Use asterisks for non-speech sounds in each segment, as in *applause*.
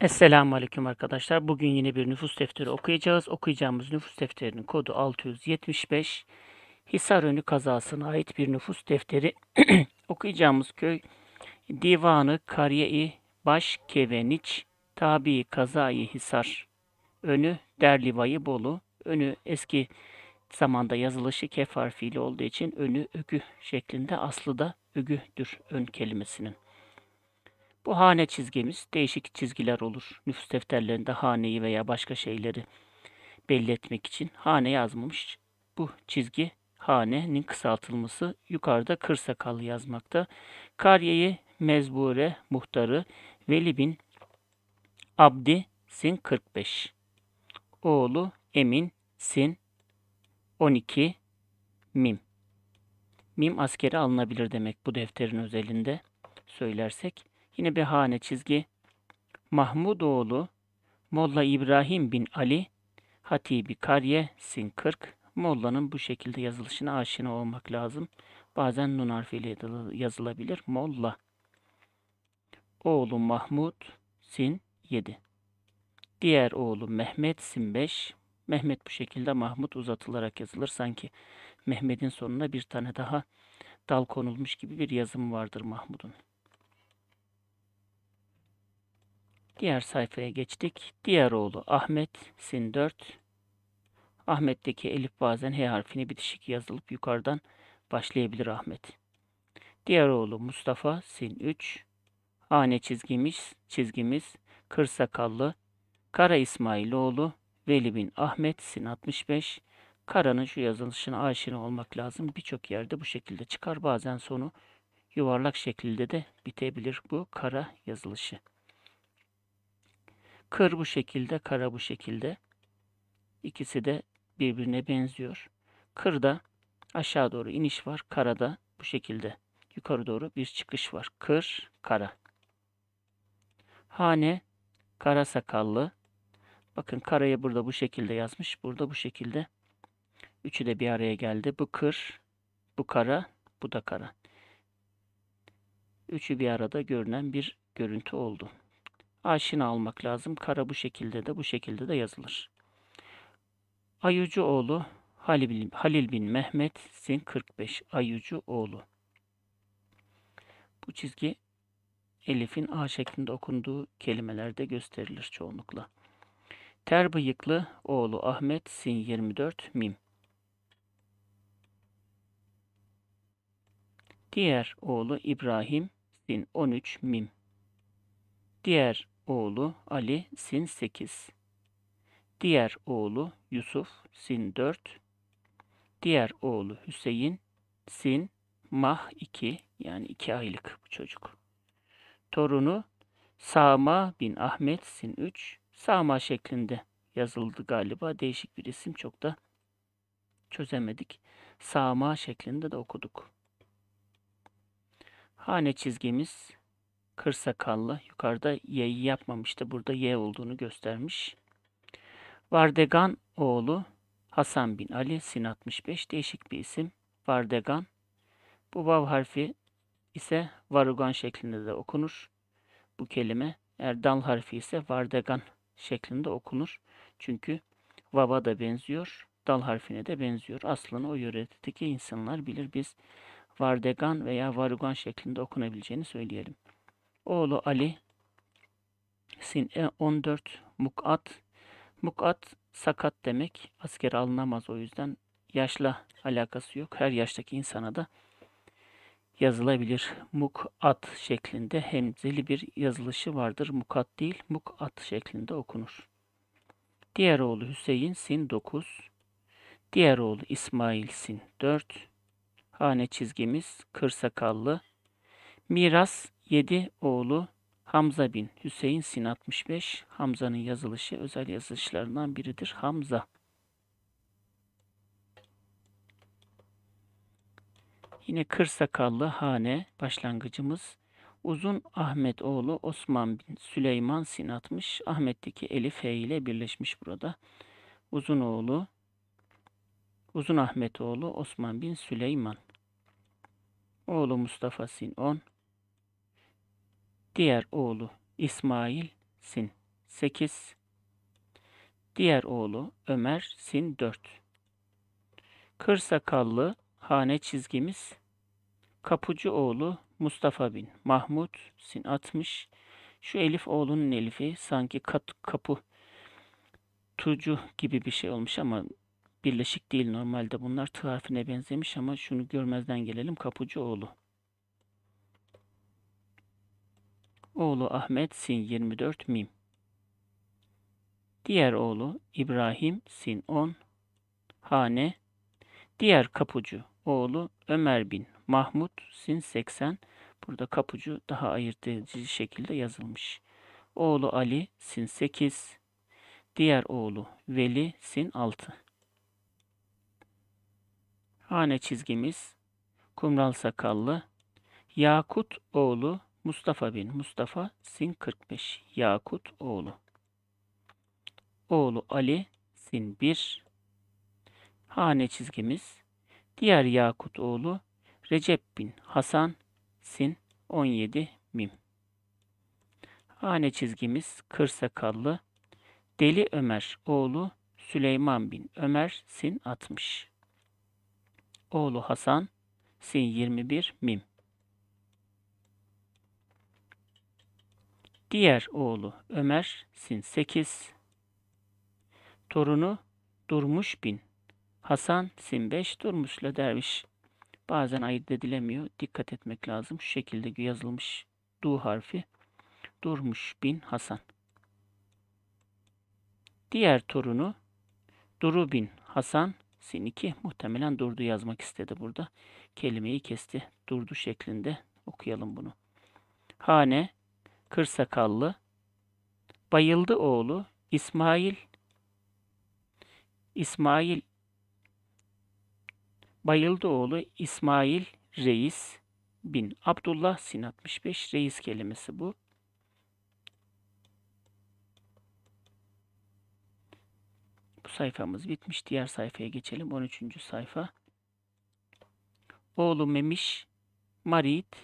Esselamu Aleyküm arkadaşlar. Bugün yine bir nüfus defteri okuyacağız. Okuyacağımız nüfus defterinin kodu 675. Hisarönü kazasına ait bir nüfus defteri. *clears throat* okuyacağımız köy Divanı Kariye-i Başkeveniç Tabi Kazayı Hisar Önü Derlivayı Bolu Önü eski zamanda yazılışı kef harfiyle olduğu için önü ögü şeklinde aslı da ögüdür ön kelimesinin. Bu hane çizgimiz değişik çizgiler olur. Nüfus defterlerinde haneyi veya başka şeyleri belli etmek için hane yazmamış. Bu çizgi hanenin kısaltılması yukarıda kırsakallı yazmakta. Kariyeyi mezbure muhtarı Veli bin Abdi Sin 45. Oğlu Emin Sin 12 Mim. Mim askeri alınabilir demek bu defterin özelinde söylersek. Yine bir hane çizgi. Mahmudoğlu, Molla İbrahim bin Ali, Hatibi Kariye, Sin 40. Molla'nın bu şekilde yazılışına aşina olmak lazım. Bazen nun harfiyle yazılabilir. Molla. Oğlu Mahmud, Sin 7. Diğer oğlu Mehmet, Sin 5. Mehmet bu şekilde Mahmut uzatılarak yazılır. Sanki Mehmet'in sonuna bir tane daha dal konulmuş gibi bir yazım vardır Mahmud'un. Diğer sayfaya geçtik. Diğer oğlu Ahmet, sin 4. Ahmet'teki elif bazen H harfini bitişik yazılıp yukarıdan başlayabilir Ahmet. Diğer oğlu Mustafa, sin 3. Hane çizgimiz, çizgimiz, kır sakallı, Kara İsmailoğlu, Veli bin Ahmet, sin 65. Karanın şu yazılışına aşina olmak lazım. Birçok yerde bu şekilde çıkar. Bazen sonu yuvarlak şekilde de bitebilir bu kara yazılışı. Kır bu şekilde, kara bu şekilde. İkisi de birbirine benziyor. Kırda aşağı doğru iniş var. Karada bu şekilde yukarı doğru bir çıkış var. Kır, kara. Hane, kara sakallı. Bakın karayı burada bu şekilde yazmış. Burada bu şekilde. Üçü de bir araya geldi. Bu kır, bu kara, bu da kara. Üçü bir arada görünen bir görüntü oldu aşina almak lazım. Kara bu şekilde de bu şekilde de yazılır. Ayucuoğlu Halil, Halil bin Mehmet Sin 45 Ayucuoğlu. Bu çizgi Elif'in A şeklinde okunduğu kelimelerde gösterilir çoğunlukla. Ter bıyıklı oğlu Ahmet Sin 24 Mim. Diğer oğlu İbrahim Sin 13 Mim. Diğer oğlu Ali sin 8. Diğer oğlu Yusuf sin 4. Diğer oğlu Hüseyin sin mah 2 yani 2 aylık bu çocuk. Torunu Sama bin Ahmet sin 3. Sama şeklinde yazıldı galiba. Değişik bir isim çok da çözemedik. Sama şeklinde de okuduk. Hane çizgimiz kır sakallı. Yukarıda Y'yi yapmamıştı. Burada Y olduğunu göstermiş. Vardegan oğlu Hasan bin Ali Sin 65 değişik bir isim. Vardegan. Bu vav harfi ise varugan şeklinde de okunur. Bu kelime Erdal harfi ise vardegan şeklinde okunur. Çünkü vava da benziyor, dal harfine de benziyor. Aslında o yöredeki insanlar bilir biz vardegan veya varugan şeklinde okunabileceğini söyleyelim. Oğlu Ali Sin e 14 Mukat Mukat sakat demek. asker alınamaz o yüzden. Yaşla alakası yok. Her yaştaki insana da yazılabilir. Mukat şeklinde hemzeli bir yazılışı vardır. Mukat değil, mukat şeklinde okunur. Diğer oğlu Hüseyin Sin 9. Diğer oğlu İsmail Sin 4. Hane çizgimiz kırsakallı. Miras 7 oğlu Hamza bin Hüseyin Sin 65 Hamza'nın yazılışı özel yazılışlarından biridir. Hamza. Yine kır sakallı hane başlangıcımız. Uzun Ahmet oğlu Osman bin Süleyman Sin 60 Ahmet'teki Elif H ile birleşmiş burada. Uzun oğlu Uzun Ahmet oğlu Osman bin Süleyman. Oğlu Mustafa Sin 10 Diğer oğlu İsmail Sin 8. Diğer oğlu Ömer Sin 4. Kır sakallı hane çizgimiz Kapıcı oğlu Mustafa bin Mahmud Sin 60. Şu Elif oğlunun Elif'i sanki kat, kapı tucu gibi bir şey olmuş ama birleşik değil normalde bunlar tı harfine benzemiş ama şunu görmezden gelelim kapıcı oğlu. Oğlu Ahmet sin 24 mim. Diğer oğlu İbrahim sin 10 hane. Diğer kapucu oğlu Ömer bin Mahmud sin 80. Burada kapucu daha ayırt edici şekilde yazılmış. Oğlu Ali sin 8. Diğer oğlu Veli sin 6. Hane çizgimiz Kumral Sakallı Yakut oğlu Mustafa bin Mustafa Sin 45 Yakut oğlu. Oğlu Ali Sin 1 Hane çizgimiz. Diğer Yakut oğlu Recep bin Hasan Sin 17 Mim. Hane çizgimiz Kırsakallı Deli Ömer oğlu Süleyman bin Ömer Sin 60. Oğlu Hasan Sin 21 Mim. Diğer oğlu Ömer Sin 8. Torunu Durmuş Bin. Hasan Sin 5 Durmuş'la derviş. Bazen ayırt edilemiyor. Dikkat etmek lazım. Şu şekilde yazılmış Du harfi. Durmuş Bin Hasan. Diğer torunu Duru Bin Hasan Sin 2. Muhtemelen durdu yazmak istedi burada. Kelimeyi kesti. Durdu şeklinde okuyalım bunu. Hane Kırsakallı, Bayıldı oğlu İsmail, İsmail, Bayıldı oğlu İsmail Reis bin Abdullah Sin 65 reis kelimesi bu. Bu sayfamız bitmiş. Diğer sayfaya geçelim. 13. sayfa. Oğlu Memiş Marit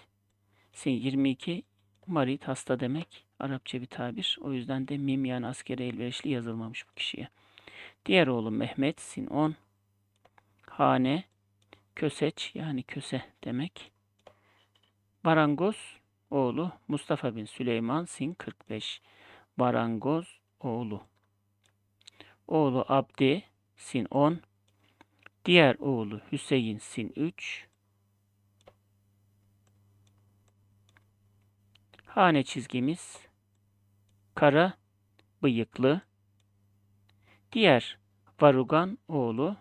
Sin 22 Marit hasta demek. Arapça bir tabir. O yüzden de mim yani askere elverişli yazılmamış bu kişiye. Diğer oğlu Mehmet Sinon Hane Köseç yani köse demek. Barangoz oğlu Mustafa bin Süleyman Sin 45. Barangoz oğlu. Oğlu Abdi Sin 10. Diğer oğlu Hüseyin Sin 3. Hane çizgimiz kara bıyıklı. Diğer Varugan oğlu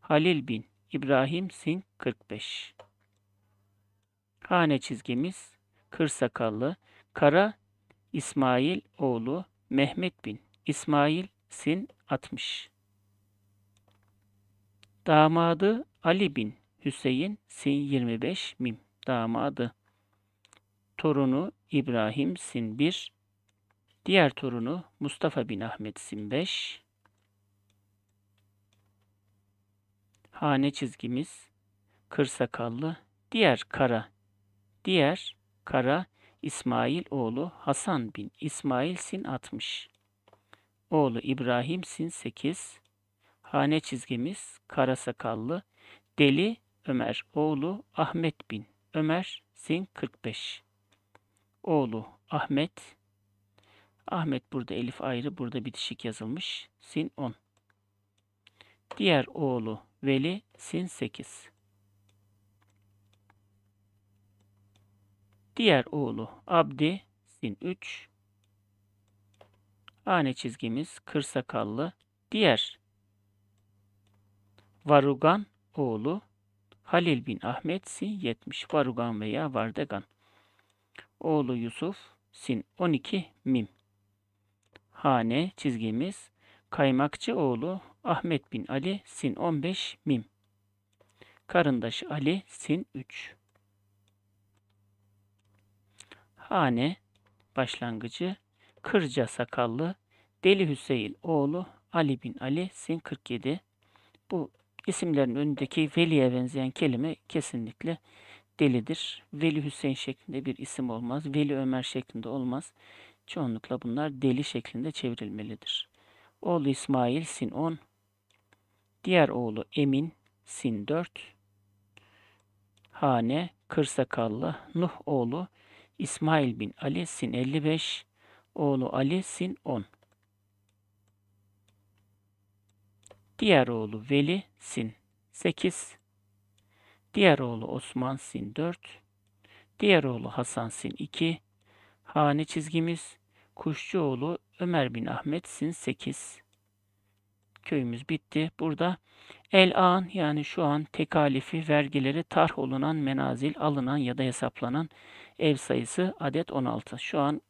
Halil bin İbrahim Singh 45. Hane çizgimiz kır sakallı kara İsmail oğlu Mehmet bin İsmail Sin 60. Damadı Ali bin Hüseyin Sin 25 Mim damadı torunu İbrahim Sin 1, diğer torunu Mustafa bin Ahmet Sin 5, hane çizgimiz kırsakallı, diğer kara, diğer kara İsmail oğlu Hasan bin İsmail Sin 60, oğlu İbrahim Sin 8, hane çizgimiz kara sakallı, deli Ömer oğlu Ahmet bin Ömer Sin 45 oğlu Ahmet. Ahmet burada Elif ayrı, burada bitişik yazılmış. Sin 10. Diğer oğlu Veli sin 8. Diğer oğlu Abdi sin 3. Hane çizgimiz kırsakallı. Diğer Varugan oğlu Halil bin Ahmet sin 70. Varugan veya Vardegan oğlu Yusuf, sin 12 mim. Hane çizgimiz kaymakçı oğlu Ahmet bin Ali, sin 15 mim. Karındaşı Ali, sin 3. Hane başlangıcı Kırca sakallı Deli Hüseyin oğlu Ali bin Ali, sin 47. Bu isimlerin önündeki veliye benzeyen kelime kesinlikle delidir. Veli Hüseyin şeklinde bir isim olmaz. Veli Ömer şeklinde olmaz. Çoğunlukla bunlar deli şeklinde çevrilmelidir. Oğlu İsmail sin 10. Diğer oğlu Emin sin 4. Hane Kırsakallı Nuh oğlu İsmail bin Ali sin 55. Oğlu Ali sin 10. Diğer oğlu Veli sin 8. Diğer oğlu Osman Sin 4. Diğer oğlu Hasan Sin 2. Hane çizgimiz Kuşçuoğlu Ömer bin Ahmet Sin 8. Köyümüz bitti. Burada el an yani şu an tekalifi vergileri tarh olunan menazil alınan ya da hesaplanan ev sayısı adet 16. Şu an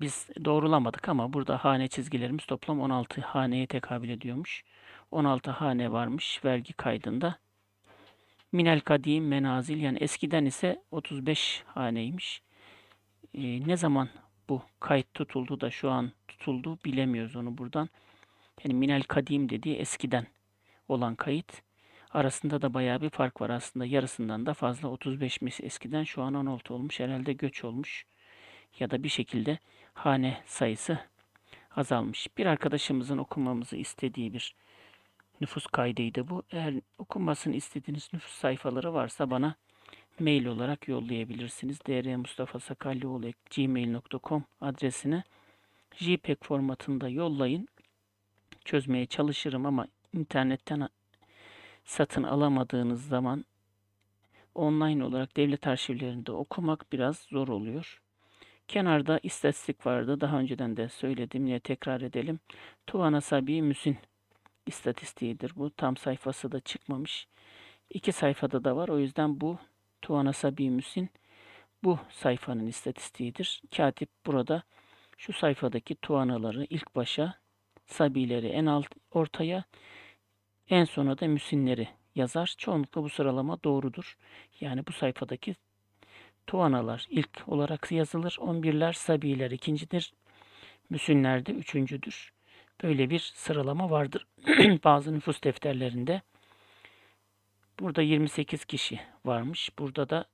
biz doğrulamadık ama burada hane çizgilerimiz toplam 16 haneye tekabül ediyormuş. 16 hane varmış vergi kaydında. Minel kadim menazil yani eskiden ise 35 haneymiş. E, ne zaman bu kayıt tutuldu da şu an tutuldu bilemiyoruz onu buradan. Yani minel kadim dediği eskiden olan kayıt. Arasında da bayağı bir fark var aslında yarısından da fazla 35 mis eskiden şu an 16 olmuş herhalde göç olmuş ya da bir şekilde hane sayısı azalmış. Bir arkadaşımızın okumamızı istediği bir nüfus kaydıydı bu. Eğer okunmasını istediğiniz nüfus sayfaları varsa bana mail olarak yollayabilirsiniz. drmustafasakallioğlu.gmail.com adresine JPEG formatında yollayın. Çözmeye çalışırım ama internetten satın alamadığınız zaman online olarak devlet arşivlerinde okumak biraz zor oluyor. Kenarda istatistik vardı. Daha önceden de söyledim. Yine tekrar edelim. Tuvana Asabi Müsin istatistiğidir. Bu tam sayfası da çıkmamış. İki sayfada da var. O yüzden bu Tuana Sabimüs'in bu sayfanın istatistiğidir. Katip burada şu sayfadaki tuanaları ilk başa, sabileri en alt ortaya, en sona da müsinleri yazar. Çoğunlukla bu sıralama doğrudur. Yani bu sayfadaki tuanalar ilk olarak yazılır. 11'ler sabiler ikincidir. Müsünler de üçüncüdür. Böyle bir sıralama vardır *clears throat* bazı nüfus defterlerinde. Burada 28 kişi varmış. Burada da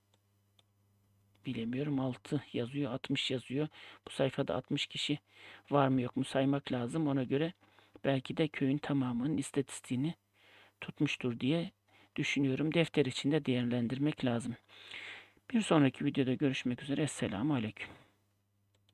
bilemiyorum 6 yazıyor 60 yazıyor. Bu sayfada 60 kişi var mı yok mu saymak lazım. Ona göre belki de köyün tamamının istatistiğini tutmuştur diye düşünüyorum. Defter içinde değerlendirmek lazım. Bir sonraki videoda görüşmek üzere. Esselamu Aleyküm.